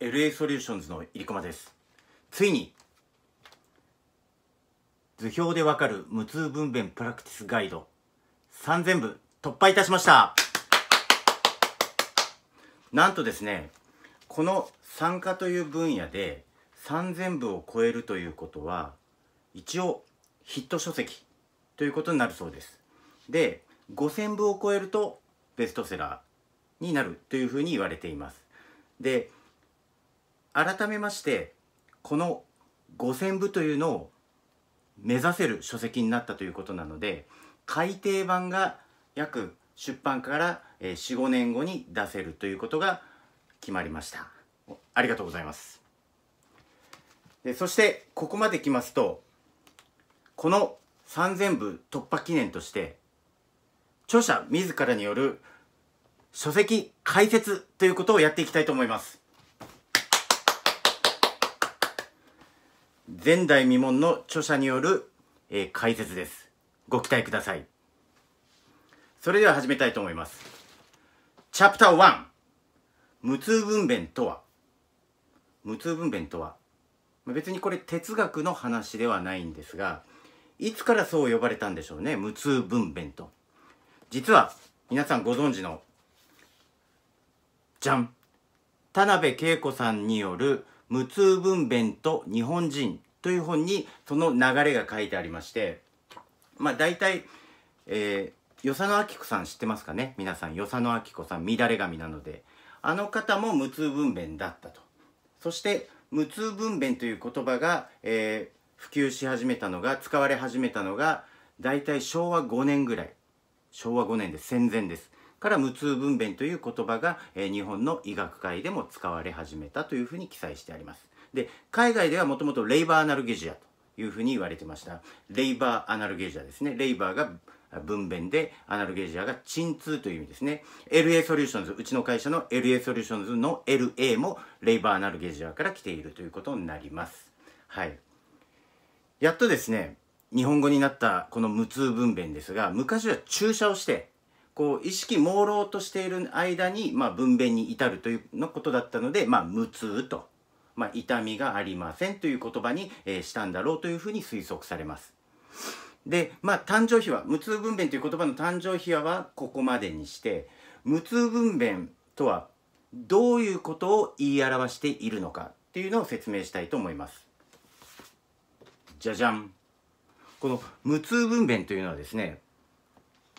LA ソリューションズの入駒ですついに図表でわかる無痛分娩プラクティスガイド3000部突破いたしましたなんとですねこの参加という分野で3000部を超えるということは一応ヒット書籍ということになるそうですで5000部を超えるとベストセラーになるというふうに言われていますで改めましてこの5,000部というのを目指せる書籍になったということなので改訂版が約出版から45年後に出せるということが決まりましたありがとうございますでそしてここまで来ますとこの3,000部突破記念として著者自らによる書籍解説ということをやっていきたいと思います前代未聞の著者による、えー、解説です。ご期待ください。それでは始めたいと思います。チャプター1無痛分娩とは無痛分娩とは別にこれ哲学の話ではないんですがいつからそう呼ばれたんでしょうね無痛分娩と実は皆さんご存知のじゃん田辺恵子さんによる「無痛分娩と日本人という本にその流れが書いてありまして、まあ大体、えー、与謝野明子さん知ってますかね皆さん、与謝野明子さん、乱れ髪なので、あの方も無痛分娩だったと。そして、無痛分娩という言葉が、えー、普及し始めたのが、使われ始めたのが、大体昭和5年ぐらい。昭和5年です。戦前です。から無痛分娩という言葉が、え日本の医学界でも使われ始めたというふうに記載してあります。で海外ではもともとレイバーアナルゲジアというふうに言われてましたレイバーアナルゲジアですねレイバーが分娩でアナルゲジアが鎮痛という意味ですね LA ソリューションズうちの会社の LA ソリューションズの LA もレイバーアナルゲジアから来ているということになりますはいやっとですね日本語になったこの無痛分娩ですが昔は注射をしてこう意識朦朧としている間に、まあ、分娩に至るというのことだったので、まあ、無痛と、まあ、痛みがありませんという言葉に、えー、したんだろうというふうに推測されます。で、まあ、誕生秘話無痛分娩という言葉の誕生秘話はここまでにして無痛分娩とはどういうことを言い表しているのかっていうのを説明したいと思います。じゃじゃんこの無痛分娩というのはですね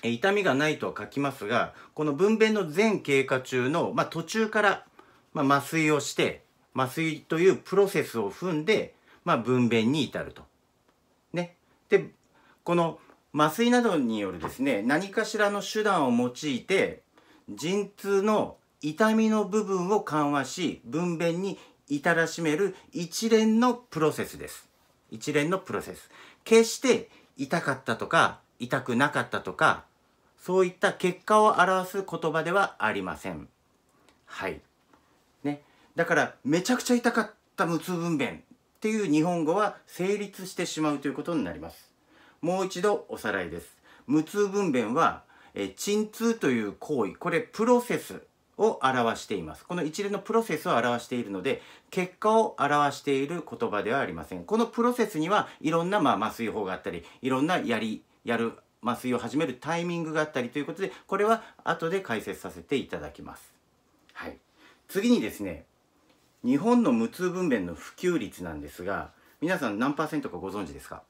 痛みがないとは書きますが、この分娩の全経過中の、まあ、途中から、まあ、麻酔をして、麻酔というプロセスを踏んで、まあ、分娩に至ると。ね。で、この麻酔などによるですね、何かしらの手段を用いて、陣痛の痛みの部分を緩和し、分娩に至らしめる一連のプロセスです。一連のプロセス。決して痛かったとか、痛くなかったとか、そういった結果を表す言葉ではありません。はい。ね。だから、めちゃくちゃ痛かった無痛分娩っていう日本語は成立してしまうということになります。もう一度おさらいです。無痛分娩は、え鎮痛という行為、これプロセスを表しています。この一連のプロセスを表しているので、結果を表している言葉ではありません。このプロセスには、いろんな、まあ、麻酔法があったり、いろんなやり、やる麻酔を始めるタイミングがあったりということでこれは後で解説させていただきます。はい、次にですね日本の無痛分娩の普及率なんですが皆さん何パーセントかご存知ですか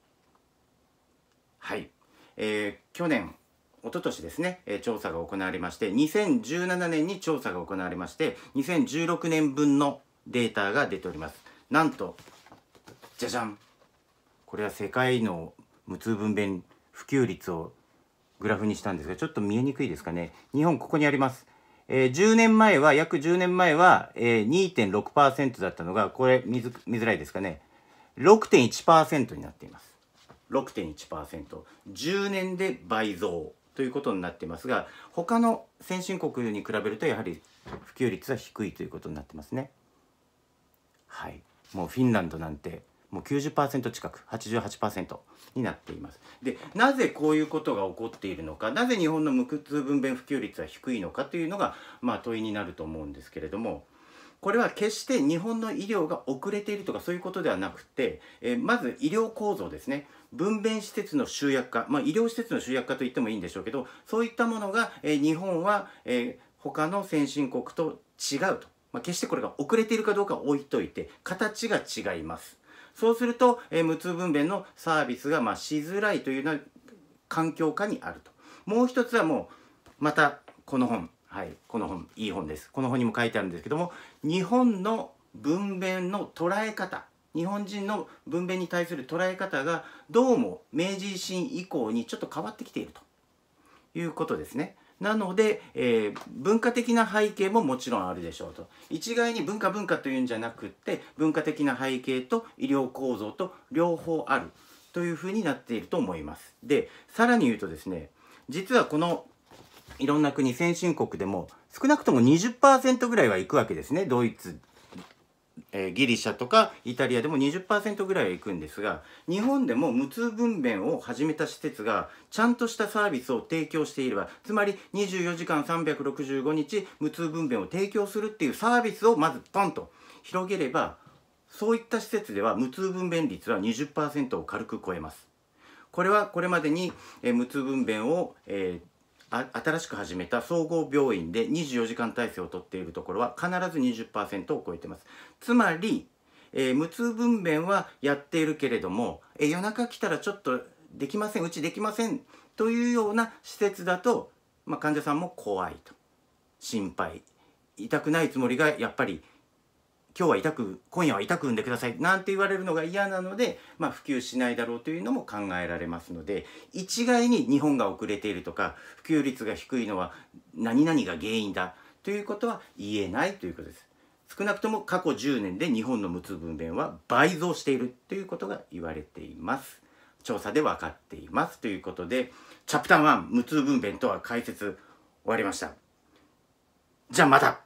はい、えー、去年一昨年ですね、え調査が行われまして2017年に調査が行われまして2016年分のデータが出ておりますなんとじゃじゃんこれは世界の無痛分娩普及率をグラフにしたんですが、ちょっと見えにくいですかね。日本ここにあります。えー、10年前は、約10年前は、えー、2.6%だったのが、これ見づ見づらいですかね。6.1%になっています。6.1%。10年で倍増ということになっていますが、他の先進国に比べると、やはり普及率は低いということになってますね。はい。もうフィンランドなんてもう90%近く88%になっていますでなぜこういうことが起こっているのかなぜ日本の無痛分娩普及率は低いのかというのが、まあ、問いになると思うんですけれどもこれは決して日本の医療が遅れているとかそういうことではなくて、えまず医療構造ですね分娩施設の集約化、まあ、医療施設の集約化と言ってもいいんでしょうけどそういったものが、え日本は、え他の先進国と違うと、まあ、決してこれが遅れているかどうかは置いといて形が違います。そうすると、え無痛分娩のサービスが、ましづらいというような環境下にあると。もう一つはもう、またこの本、はい、この本、いい本です。この本にも書いてあるんですけども、日本の分娩の捉え方、日本人の分娩に対する捉え方が、どうも明治維新以降にちょっと変わってきているということですね。なので、えー、文化的な背景ももちろんあるでしょうと。一概に文化文化というんじゃなくって、文化的な背景と医療構造と両方あるというふうになっていると思います。で、さらに言うとですね、実はこのいろんな国、先進国でも少なくとも20%ぐらいはいくわけですね。ドイツえギリシャとかイタリアでも20%ぐらいは行くんですが日本でも無痛分娩を始めた施設がちゃんとしたサービスを提供していればつまり24時間365日無痛分娩を提供するっていうサービスをまずポンと広げればそういった施設では無痛分娩率は20%を軽く超えます。これはこれまでに、え無痛分娩を、えー新しく始めた総合病院で24時間体制をとっているところは必ず20%を超えてます。つまり、えー、無痛分娩はやっているけれども、えー、夜中来たらちょっとできません、うちできませんというような施設だと、まあ、患者さんも怖いと。心配。痛くないつもりがやっぱり今日は痛く今夜は痛く産んでくださいなんて言われるのが嫌なので、まあ、普及しないだろうというのも考えられますので一概に日本が遅れているとか普及率が低いのは何々が原因だということは言えないということです。少なくとも過去10年で日本の無痛分娩は倍増しているということが言われています。調査で分かっていますということでチャプター1無痛分娩とは解説終わりました。じゃあまた